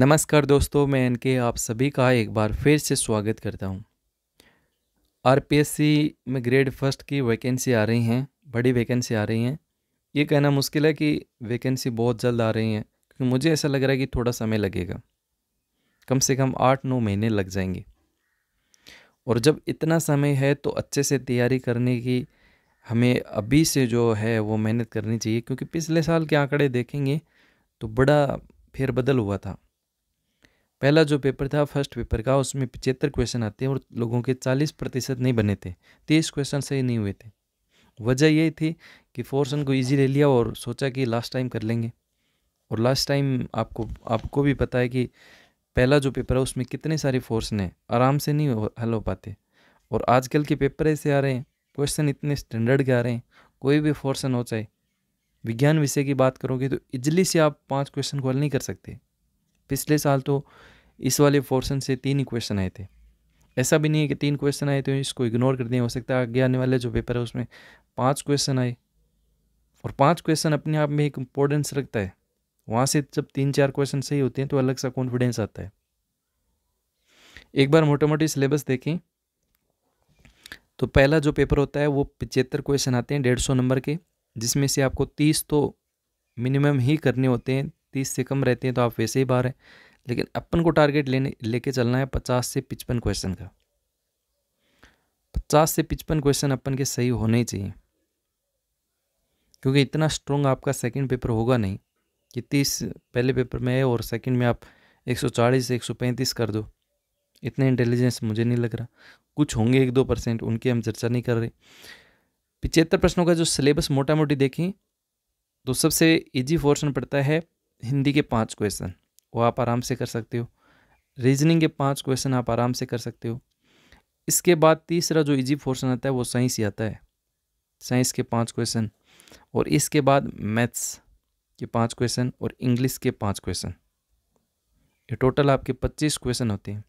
नमस्कार दोस्तों मैं इनके आप सभी का एक बार फिर से स्वागत करता हूं। आरपीएससी में ग्रेड फर्स्ट की वैकेंसी आ रही हैं बड़ी वैकेंसी आ रही हैं ये कहना मुश्किल है कि वैकेंसी बहुत जल्द आ रही हैं क्योंकि मुझे ऐसा लग रहा है कि थोड़ा समय लगेगा कम से कम आठ नौ महीने लग जाएंगे और जब इतना समय है तो अच्छे से तैयारी करने की हमें अभी से जो है वो मेहनत करनी चाहिए क्योंकि पिछले साल के आंकड़े देखेंगे तो बड़ा फेरबदल हुआ था पहला जो पेपर था फर्स्ट पेपर का उसमें पचहत्तर क्वेश्चन आते हैं और लोगों के चालीस प्रतिशत नहीं बने थे तीस क्वेश्चन सही नहीं हुए थे वजह यही थी कि फोर्सन को ईजी ले लिया और सोचा कि लास्ट टाइम कर लेंगे और लास्ट टाइम आपको आपको भी पता है कि पहला जो पेपर है उसमें कितने सारे फोर्सन हैं आराम से नहीं हल हो पाते और आजकल के पेपर ऐसे आ रहे हैं क्वेश्चन इतने स्टैंडर्ड के आ रहे हैं कोई भी फोर्सन हो चाहे विज्ञान विषय की बात करोगे तो इजली से आप पाँच क्वेश्चन को हल नहीं कर सकते पिछले साल तो इस वाले पोर्सन से तीन ही क्वेश्चन आए थे ऐसा भी नहीं है कि तीन क्वेश्चन आए थे इसको इग्नोर कर दिया हो सकता है आगे आने वाले जो पेपर है उसमें पाँच क्वेश्चन आए और पाँच क्वेश्चन अपने आप में एक इम्पोर्टेंस रखता है वहाँ से जब तीन चार क्वेश्चन सही होते हैं तो अलग सा कॉन्फिडेंस आता है एक बार मोटा मोटी सिलेबस देखें तो पहला जो पेपर होता है वो पचहत्तर क्वेश्चन आते हैं डेढ़ सौ नंबर के जिसमें से आपको तीस तो मिनिमम ही करने होते हैं तीस से कम रहती हैं तो आप वैसे ही बाहर हैं लेकिन अपन को टारगेट लेने लेके चलना है पचास से पिचपन क्वेश्चन का पचास से पिचपन क्वेश्चन अपन के सही होने ही चाहिए क्योंकि इतना स्ट्रॉन्ग आपका सेकंड पेपर होगा नहीं कि तीस पहले पेपर में है और सेकंड में आप 140 से 135 कर दो इतने इंटेलिजेंस मुझे नहीं लग रहा कुछ होंगे एक दो परसेंट उनकी हम चर्चा नहीं कर रहे पिचहत्तर प्रश्नों का जो सिलेबस मोटा मोटी देखें तो सबसे इजी पोर्शन पड़ता है हिंदी के पाँच क्वेश्चन वो आप आराम से कर सकते हो रीजनिंग के पाँच क्वेश्चन आप आराम से कर सकते हो इसके बाद तीसरा जो इजी पोर्सन आता है वो साइंस ही आता है साइंस के पाँच क्वेश्चन और इसके बाद मैथ्स के पाँच क्वेश्चन और इंग्लिश के पाँच क्वेश्चन ये टोटल आपके पच्चीस क्वेश्चन होते हैं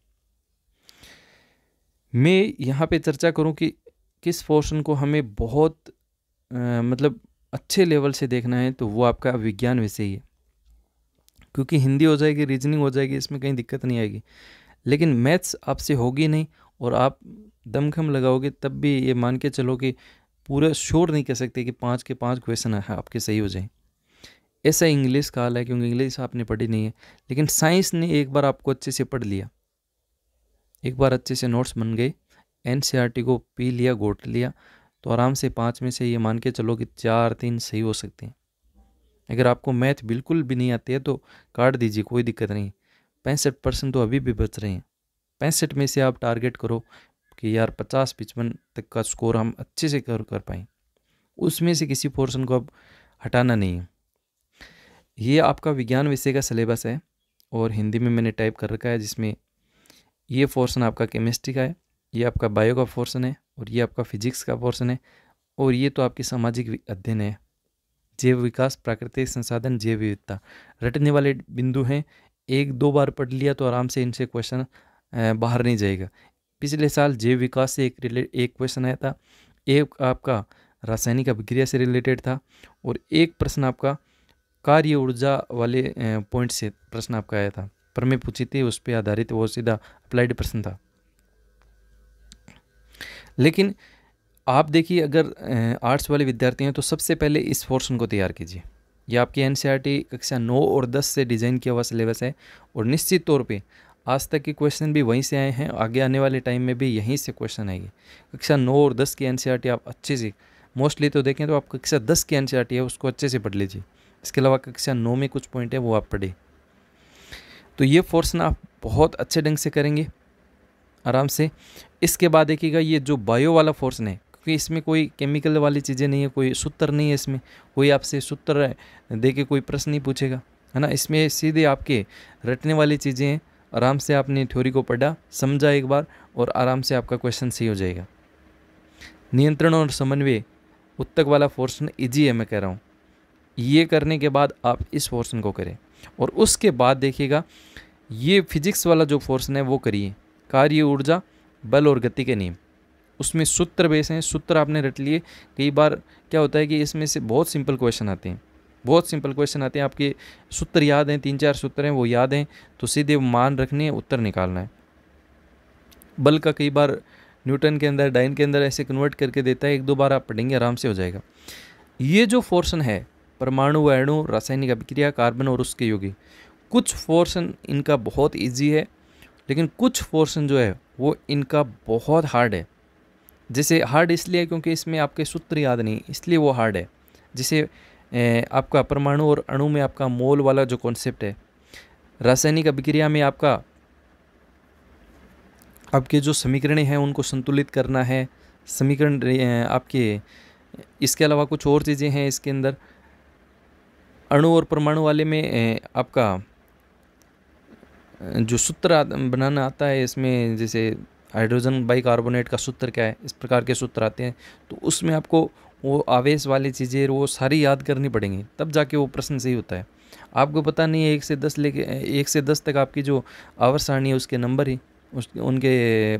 मैं यहाँ पे चर्चा करूँ कि किस पोर्शन को हमें बहुत आ, मतलब अच्छे लेवल से देखना है तो वो आपका विज्ञान विषय है क्योंकि हिंदी हो जाएगी रीजनिंग हो जाएगी इसमें कहीं दिक्कत नहीं आएगी लेकिन मैथ्स आपसे होगी नहीं और आप दमखम लगाओगे तब भी ये मान के चलो कि पूरा श्योर नहीं कह सकते कि पाँच के पाँच क्वेश्चन है आपके सही हो जाए ऐसा इंग्लिश का हाल है क्योंकि इंग्लिश आपने पढ़ी नहीं है लेकिन साइंस ने एक बार आपको अच्छे से पढ़ लिया एक बार अच्छे से नोट्स बन गए एन e को पी लिया घोट लिया तो आराम से पाँच में से ये मान के चलो कि चार तीन सही हो सकते हैं अगर आपको मैथ बिल्कुल भी नहीं आती है तो काट दीजिए कोई दिक्कत नहीं पैंसठ परसेंट तो अभी भी बच रहे हैं पैंसठ में से आप टारगेट करो कि यार पचास पचपन तक का स्कोर हम अच्छे से कर कर पाएँ उसमें से किसी पोर्सन को अब हटाना नहीं है ये आपका विज्ञान विषय का सिलेबस है और हिंदी में मैंने टाइप कर रखा है जिसमें ये पोर्सन आपका केमिस्ट्री का है ये आपका बायो का पोर्सन है और ये आपका फिजिक्स का पोर्सन है और ये तो आपके सामाजिक अध्ययन है जैव विकास प्राकृतिक संसाधन जैव विविधता रटने वाले बिंदु हैं एक दो बार पढ़ लिया तो आराम से इनसे क्वेश्चन बाहर नहीं जाएगा पिछले साल जैव विकास से एक रिलेट एक क्वेश्चन आया था एक आपका रासायनिक अभिक्रिया से रिलेटेड था और एक प्रश्न आपका कार्य ऊर्जा वाले पॉइंट से प्रश्न आपका आया था पर मैं पूछी थी उस पर आधारित वो सीधा अप्लाइड प्रश्न था लेकिन आप देखिए अगर आर्ट्स वाले विद्यार्थी हैं तो सबसे पहले इस पोर्शन को तैयार कीजिए यह आपकी एन कक्षा नौ और दस से डिज़ाइन किया हुआ सिलेबस है और निश्चित तौर पर आज तक के क्वेश्चन भी वहीं से आए हैं आगे आने वाले टाइम में भी यहीं से क्वेश्चन आएंगे कक्षा नौ और दस की एन आप अच्छे से मोस्टली तो देखें तो आप कक्षा दस की एन है उसको अच्छे से पढ़ लीजिए इसके अलावा कक्षा नौ में कुछ पॉइंट है वो आप पढ़ें तो ये पोर्सन आप बहुत अच्छे ढंग से करेंगे आराम से इसके बाद देखिएगा ये जो बायो वाला फोर्सन है क्योंकि इसमें कोई केमिकल वाली चीज़ें नहीं है कोई सूत्र नहीं है इसमें कोई आपसे सूत्र दे के कोई प्रश्न नहीं पूछेगा है ना इसमें सीधे आपके रटने वाली चीज़ें हैं आराम से आपने थ्योरी को पढ़ा समझा एक बार और आराम से आपका क्वेश्चन सही हो जाएगा नियंत्रण और समन्वय उत्तक वाला फोर्सन ईजी है मैं कह रहा हूँ ये करने के बाद आप इस फोर्सन को करें और उसके बाद देखिएगा ये फिजिक्स वाला जो फोर्सन है वो करिए कार्य ऊर्जा बल और गति के नियम उसमें सूत्र बेस हैं सूत्र आपने रट लिए कई बार क्या होता है कि इसमें से बहुत सिंपल क्वेश्चन आते हैं बहुत सिंपल क्वेश्चन आते हैं आपके सूत्र याद हैं तीन चार सूत्र हैं वो याद हैं तो सीधे मान रखने उत्तर निकालना है बल का कई बार न्यूटन के अंदर डाइन के अंदर ऐसे कन्वर्ट करके देता है एक दो बार आप पढ़ेंगे आराम से हो जाएगा ये जो फोर्सन है परमाणु व रासायनिक अभिक्रिया कार्बन और उसके योगी कुछ फोर्सन इनका बहुत ईजी है लेकिन कुछ फोर्सन जो है वो इनका बहुत हार्ड है जैसे हार्ड इसलिए क्योंकि इसमें आपके सूत्र याद नहीं इसलिए वो हार्ड है जैसे आपका परमाणु और अणु में आपका मोल वाला जो कॉन्सेप्ट है रासायनिक अभिक्रिया में आपका आपके जो समीकरण हैं उनको संतुलित करना है समीकरण आपके इसके अलावा कुछ और चीज़ें हैं इसके अंदर अणु और परमाणु वाले में आपका जो सूत्र बनाना आता है इसमें जैसे हाइड्रोजन बाई कार्बोनेट का सूत्र क्या है इस प्रकार के सूत्र आते हैं तो उसमें आपको वो आवेश वाली चीज़ें वो सारी याद करनी पड़ेंगी तब जाके वो प्रश्न सही होता है आपको पता नहीं है एक से दस लेके एक से दस तक आपकी जो आवर सारणी है उसके नंबर ही उस उनके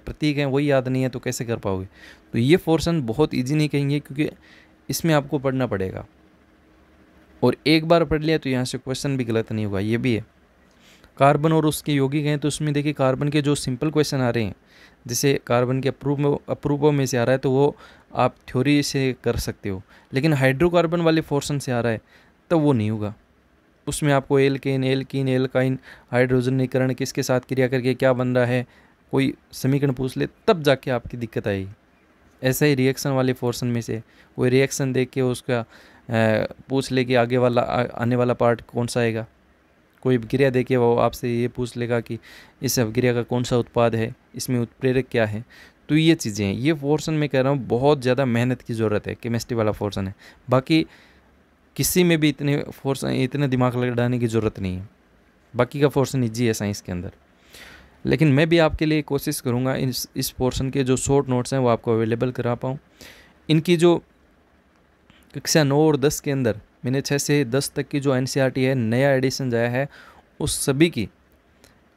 प्रतीक हैं वही याद नहीं है तो कैसे कर पाओगे तो ये पोर्सन बहुत ईजी नहीं कहेंगे क्योंकि इसमें आपको पढ़ना पड़ेगा और एक बार पढ़ लिया तो यहाँ से क्वेश्चन भी गलत नहीं होगा ये भी है कार्बन और उसके यौगिक हैं तो उसमें देखिए कार्बन के जो सिंपल क्वेश्चन आ रहे हैं जैसे कार्बन के अप्रूव अप्रूवों में से आ रहा है तो वो आप थ्योरी से कर सकते हो लेकिन हाइड्रोकार्बन वाले फोर्सन से आ रहा है तो वो नहीं होगा उसमें आपको एल केन एल एल हाइड्रोजनीकरण किसके साथ क्रिया करके क्या बन रहा है कोई समीकरण पूछ ले तब जाके आपकी दिक्कत आएगी ऐसा ही रिएक्शन वाले फोर्सन में से कोई रिएक्शन देख के उसका पूछ ले कि आगे वाला आने वाला पार्ट कौन सा आएगा कोई अभिक्रिया देके वो आपसे ये पूछ लेगा कि इस अभिक्रिया का कौन सा उत्पाद है इसमें उत्प्रेरक क्या है तो ये चीज़ें हैं ये फोर्सन मैं कह रहा हूँ बहुत ज़्यादा मेहनत की ज़रूरत है केमिस्ट्री वाला फोर्सन है बाकी किसी में भी इतने फोर्स इतने दिमाग लगाने की ज़रूरत नहीं है बाकी का फोर्सन ईजी है साइंस के अंदर लेकिन मैं भी आपके लिए कोशिश करूँगा इस इस पोर्सन के जो शॉर्ट नोट्स हैं वो आपको अवेलेबल करा पाऊँ इनकी जो कक्षा नौ और दस के अंदर मैंने छः से दस तक की जो एन e है नया एडिशन आया है उस सभी की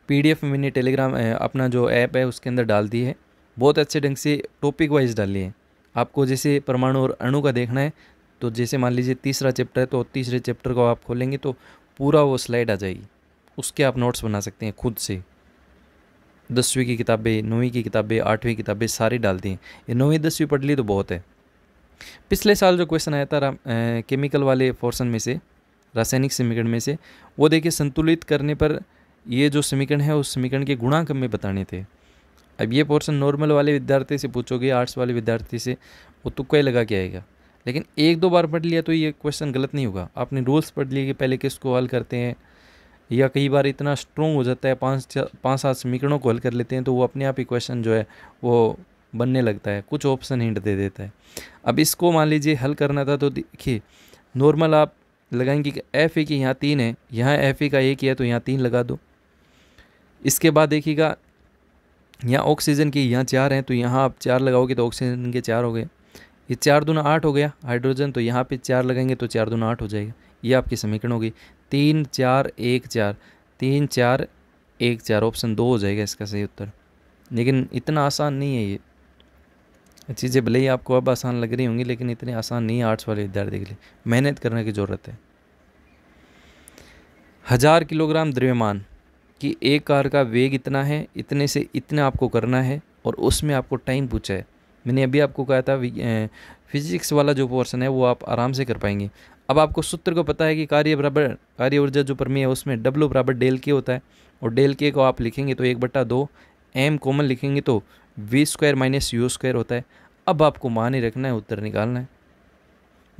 पीडीएफ मैंने टेलीग्राम अपना जो ऐप है उसके अंदर डाल दी है बहुत अच्छे ढंग से टॉपिक वाइज डाल है आपको जैसे परमाणु और अणु का देखना है तो जैसे मान लीजिए तीसरा चैप्टर है तो तीसरे चैप्टर को आप खोलेंगे तो पूरा वो स्लाइड आ जाएगी उसके आप नोट्स बना सकते हैं खुद से दसवीं की किताबें नौवीं की किताबें आठवीं किताबें सारी डाल दी हैं ये नौवीं दसवीं पढ़ ली तो बहुत है पिछले साल जो क्वेश्चन आया था केमिकल वाले पोर्सन में से रासायनिक समीकरण में से वो देखिए संतुलित करने पर ये जो समीकरण है उस समीकरण के गुणांक में बताने थे अब ये पोर्सन नॉर्मल वाले विद्यार्थी से पूछोगे आर्ट्स वाले विद्यार्थी से वो तुक्का तो ही लगा के आएगा लेकिन एक दो बार पढ़ लिया तो ये क्वेश्चन गलत नहीं होगा आपने रूल्स पढ़ लिए कि पहले किसको हल करते हैं या कई बार इतना स्ट्रॉन्ग हो जाता है पाँच पाँच सात समीकरणों को हल कर लेते हैं तो वो अपने आप ही क्वेश्चन जो है वो बनने लगता है कुछ ऑप्शन हिंट दे देता है अब इसको मान लीजिए हल करना था तो देखिए नॉर्मल आप लगाएंगे कि एफ ए की यहाँ तीन है यहाँ एफ ए का एक ही है तो यहाँ तीन लगा दो इसके बाद देखिएगा यहाँ ऑक्सीजन की यहाँ चार हैं तो यहाँ आप चार लगाओगे तो ऑक्सीजन के चार हो गए ये चार दोनों आठ हो गया हाइड्रोजन तो यहाँ पे चार लगाएंगे तो चार दोनों आठ हो जाएगा ये आपकी समीकरण होगी तीन चार एक चार तीन चार एक चार ऑप्शन दो हो जाएगा इसका सही उत्तर लेकिन इतना आसान नहीं है ये चीज़ें भले ही आपको अब आसान लग रही होंगी लेकिन इतनी आसान नहीं है आर्ट्स वाले विद्यार्थी के लिए मेहनत करने की ज़रूरत है हज़ार किलोग्राम द्रव्यमान कि एक कार का वेग इतना है इतने से इतना आपको करना है और उसमें आपको टाइम पूछा है मैंने अभी आपको कहा था फिजिक्स वाला जो पोर्सन है वो आप आराम से कर पाएंगे अब आपको सूत्र को पता है कि कार्य बराबर कार्य ऊर्जा जो परमी है उसमें डब्लू बराबर डेल के होता है और डेल के को आप लिखेंगे तो एक बट्टा दो एम कॉमन लिखेंगे तो V square minus U square होता है अब आपको मान ही रखना है उत्तर निकालना है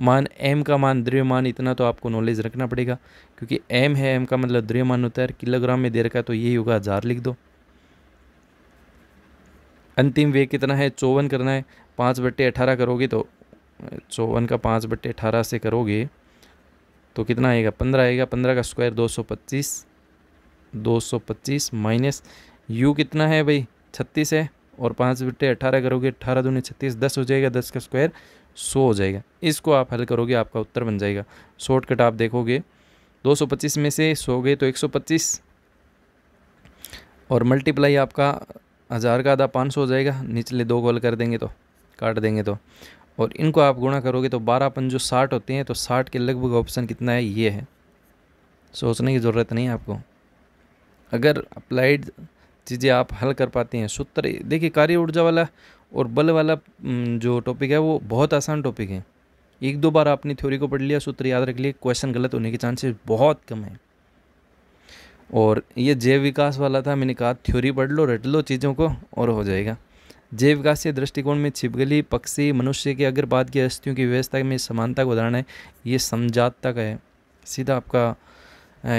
मान एम का मान द्रव्यमान इतना तो आपको नॉलेज रखना पड़ेगा क्योंकि एम है एम का मतलब द्रव्यमान होता है किलोग्राम में दे रखा है तो यही होगा हज़ार लिख दो अंतिम वे कितना है चौवन करना है पाँच बट्टे अठारह करोगे तो चौवन का पाँच बट्टे अठारह से करोगे तो कितना आएगा पंद्रह आएगा पंद्रह का स्क्वायर दो सौ पच्चीस दो सौ पच्चीस माइनस यू कितना है भाई छत्तीस है और पाँच बिट्टे अट्ठारह करोगे अट्ठारह दूनी छत्तीस दस हो जाएगा दस का स्क्वायर सौ हो जाएगा इसको आप हल करोगे आपका उत्तर बन जाएगा शॉर्टकट आप देखोगे दो सौ पच्चीस में से सौ गए तो एक सौ पच्चीस और मल्टीप्लाई आपका हज़ार का आधा पाँच सौ हो जाएगा निचले दो गोल कर देंगे तो काट देंगे तो और इनको आप गुणा करोगे तो बारह पन जो साठ होते हैं तो साठ के लगभग ऑप्शन कितना है ये है सोचने की ज़रूरत नहीं है आपको अगर अप्लाइड चीज़ें आप हल कर पाते हैं सूत्र देखिए कार्य ऊर्जा वाला और बल वाला जो टॉपिक है वो बहुत आसान टॉपिक है एक दो बार आपने थ्योरी को पढ़ लिया सूत्र याद रख लिया क्वेश्चन गलत होने के चांसेस बहुत कम है और ये जैव विकास वाला था मैंने कहा थ्योरी पढ़ लो रट लो चीज़ों को और हो जाएगा जैव विकास के दृष्टिकोण में छिपगली पक्षी मनुष्य के अगर बात की अस्थियों की व्यवस्था में समानता का उदाहरण है ये समझाता का है सीधा आपका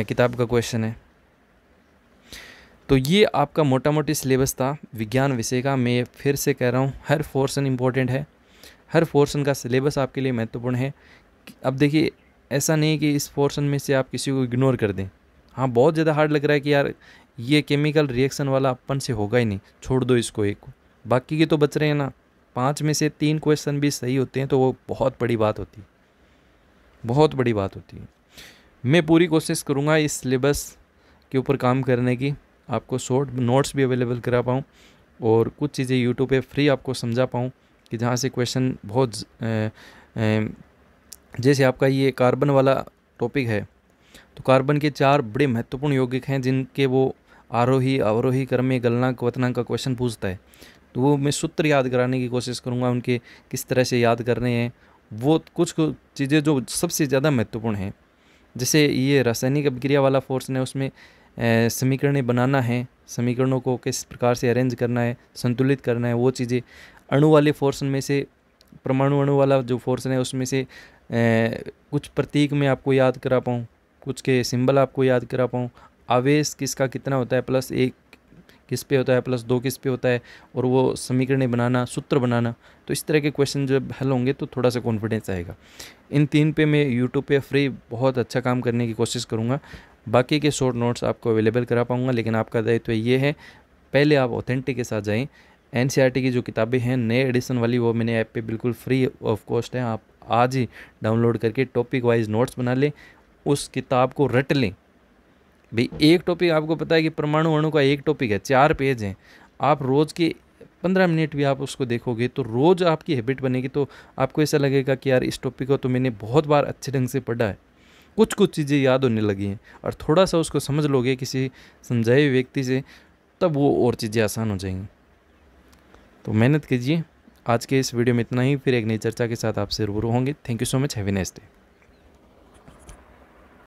किताब का क्वेश्चन है तो ये आपका मोटा मोटी सिलेबस था विज्ञान विषय का मैं फिर से कह रहा हूँ हर पोर्सन इम्पोर्टेंट है हर पोर्सन का सिलेबस आपके लिए महत्वपूर्ण है अब देखिए ऐसा नहीं कि इस पोर्सन में से आप किसी को इग्नोर कर दें हाँ बहुत ज़्यादा हार्ड लग रहा है कि यार ये केमिकल रिएक्शन वाला अपन से होगा ही नहीं छोड़ दो इसको एक को बाकी के तो बच रहे हैं ना पाँच में से तीन क्वेश्चन भी सही होते हैं तो वो बहुत बड़ी बात होती है बहुत बड़ी बात होती है मैं पूरी कोशिश करूँगा इस सिलेबस के ऊपर काम करने की आपको शॉर्ट नोट्स भी अवेलेबल करा पाऊँ और कुछ चीज़ें यूट्यूब पे फ्री आपको समझा पाऊँ कि जहाँ से क्वेश्चन बहुत ए, ए, जैसे आपका ये कार्बन वाला टॉपिक है तो कार्बन के चार बड़े महत्वपूर्ण यौगिक हैं जिनके वो आरोही अवरोही क्रम में गलना वतनांक का क्वेश्चन पूछता है तो वो मैं सूत्र याद कराने की कोशिश करूँगा उनके किस तरह से याद करने हैं वो कुछ चीज़ें जो सबसे ज़्यादा महत्वपूर्ण हैं जैसे ये रासायनिक अभिक्रिया वाला फोर्स ने उसमें समीकरण बनाना है समीकरणों को किस प्रकार से अरेंज करना है संतुलित करना है वो चीज़ें अणु वाले फोर्स में से परमाणु अणु वाला जो फोर्स है उसमें से कुछ प्रतीक में आपको याद करा पाऊँ कुछ के सिंबल आपको याद करा पाऊँ आवेश किसका कितना होता है प्लस एक किस पे होता है प्लस दो किस पे होता है और वो समीकरण बनाना सूत्र बनाना तो इस तरह के क्वेश्चन जब हल होंगे तो थोड़ा सा कॉन्फिडेंस आएगा इन तीन पे मैं यूट्यूब पे फ्री बहुत अच्छा काम करने की कोशिश करूँगा बाकी के शॉर्ट नोट्स आपको अवेलेबल करा पाऊँगा लेकिन आपका दायित्व तो ये है पहले आप ऑथेंटिक के साथ जाएँ एन e की जो किताबें हैं नए एडिशन वाली वो मैंने ऐप पे बिल्कुल फ्री ऑफ कॉस्ट है आप आज ही डाउनलोड करके टॉपिक वाइज नोट्स बना लें उस किताब को रट लें भाई एक टॉपिक आपको पता है कि परमाणु अणु का एक टॉपिक है चार पेज हैं आप रोज़ के पंद्रह मिनट भी आप उसको देखोगे तो रोज़ आपकी हैबिट बनेगी तो आपको ऐसा लगेगा कि यार इस टॉपिक को तो मैंने बहुत बार अच्छे ढंग से पढ़ा है कुछ कुछ चीज़ें याद होने लगी हैं और थोड़ा सा उसको समझ लोगे किसी समझाए व्यक्ति से तब वो और चीज़ें आसान हो जाएंगी तो मेहनत कीजिए आज के इस वीडियो में इतना ही फिर एक नई चर्चा के साथ आपसे रूबरू होंगे thank you so much have a nice day